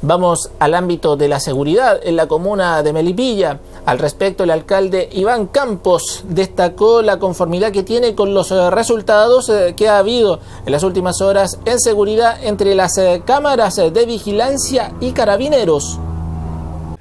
Vamos al ámbito de la seguridad en la comuna de Melipilla. Al respecto, el alcalde Iván Campos destacó la conformidad que tiene con los eh, resultados eh, que ha habido en las últimas horas en seguridad entre las eh, cámaras de vigilancia y carabineros.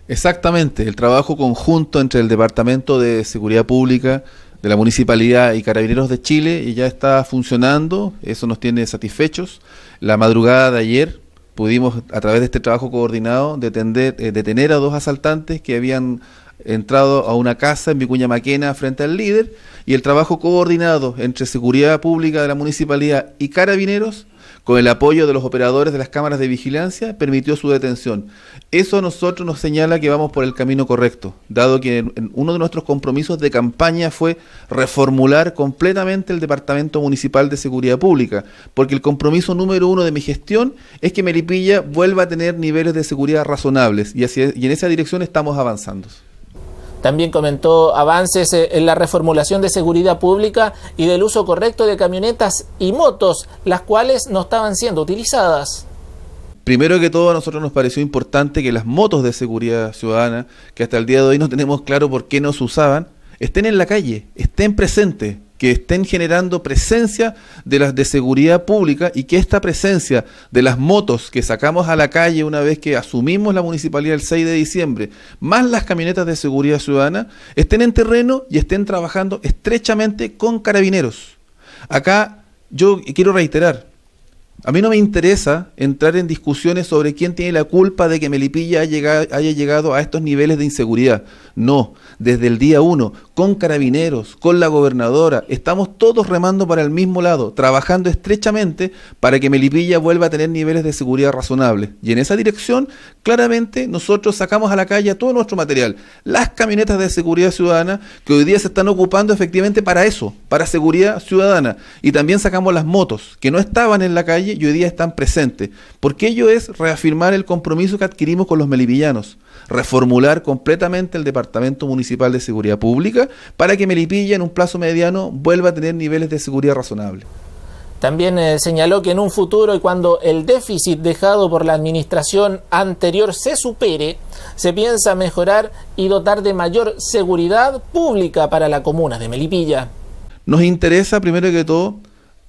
Exactamente, el trabajo conjunto entre el Departamento de Seguridad Pública de la Municipalidad y Carabineros de Chile y ya está funcionando, eso nos tiene satisfechos. La madrugada de ayer pudimos, a través de este trabajo coordinado, eh, detener, a dos asaltantes que habían entrado a una casa en Vicuña Maquena frente al líder y el trabajo coordinado entre Seguridad Pública de la Municipalidad y Carabineros con el apoyo de los operadores de las cámaras de vigilancia, permitió su detención. Eso a nosotros nos señala que vamos por el camino correcto, dado que uno de nuestros compromisos de campaña fue reformular completamente el Departamento Municipal de Seguridad Pública, porque el compromiso número uno de mi gestión es que Melipilla vuelva a tener niveles de seguridad razonables y, y en esa dirección estamos avanzando. También comentó avances eh, en la reformulación de seguridad pública y del uso correcto de camionetas y motos, las cuales no estaban siendo utilizadas. Primero que todo, a nosotros nos pareció importante que las motos de seguridad ciudadana, que hasta el día de hoy no tenemos claro por qué no usaban, estén en la calle, estén presentes que estén generando presencia de las de seguridad pública y que esta presencia de las motos que sacamos a la calle una vez que asumimos la municipalidad el 6 de diciembre, más las camionetas de seguridad ciudadana, estén en terreno y estén trabajando estrechamente con carabineros. Acá yo quiero reiterar, a mí no me interesa entrar en discusiones sobre quién tiene la culpa de que Melipilla haya llegado, haya llegado, a estos niveles de inseguridad. No, desde el día uno, con carabineros, con la gobernadora. Estamos todos remando para el mismo lado, trabajando estrechamente para que Melipilla vuelva a tener niveles de seguridad razonables. Y en esa dirección, claramente, nosotros sacamos a la calle todo nuestro material. Las camionetas de seguridad ciudadana que hoy día se están ocupando efectivamente para eso, para seguridad ciudadana. Y también sacamos las motos que no estaban en la calle y hoy día están presentes. Porque ello es reafirmar el compromiso que adquirimos con los melipillanos, reformular completamente el Departamento Municipal de Seguridad Pública para que Melipilla en un plazo mediano vuelva a tener niveles de seguridad razonables. También eh, señaló que en un futuro y cuando el déficit dejado por la administración anterior se supere, se piensa mejorar y dotar de mayor seguridad pública para la comuna de Melipilla. Nos interesa primero que todo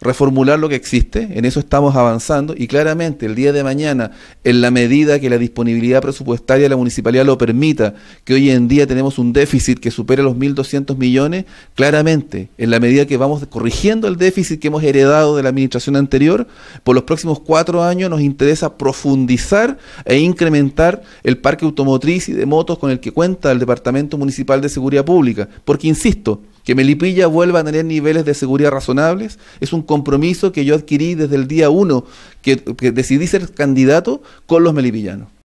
reformular lo que existe, en eso estamos avanzando y claramente el día de mañana, en la medida que la disponibilidad presupuestaria de la municipalidad lo permita, que hoy en día tenemos un déficit que supera los 1.200 millones, claramente, en la medida que vamos corrigiendo el déficit que hemos heredado de la administración anterior, por los próximos cuatro años nos interesa profundizar e incrementar el parque automotriz y de motos con el que cuenta el Departamento Municipal de Seguridad Pública, porque insisto, que Melipilla vuelva a tener niveles de seguridad razonables es un compromiso que yo adquirí desde el día uno que, decidí ser candidato con los melipillanos.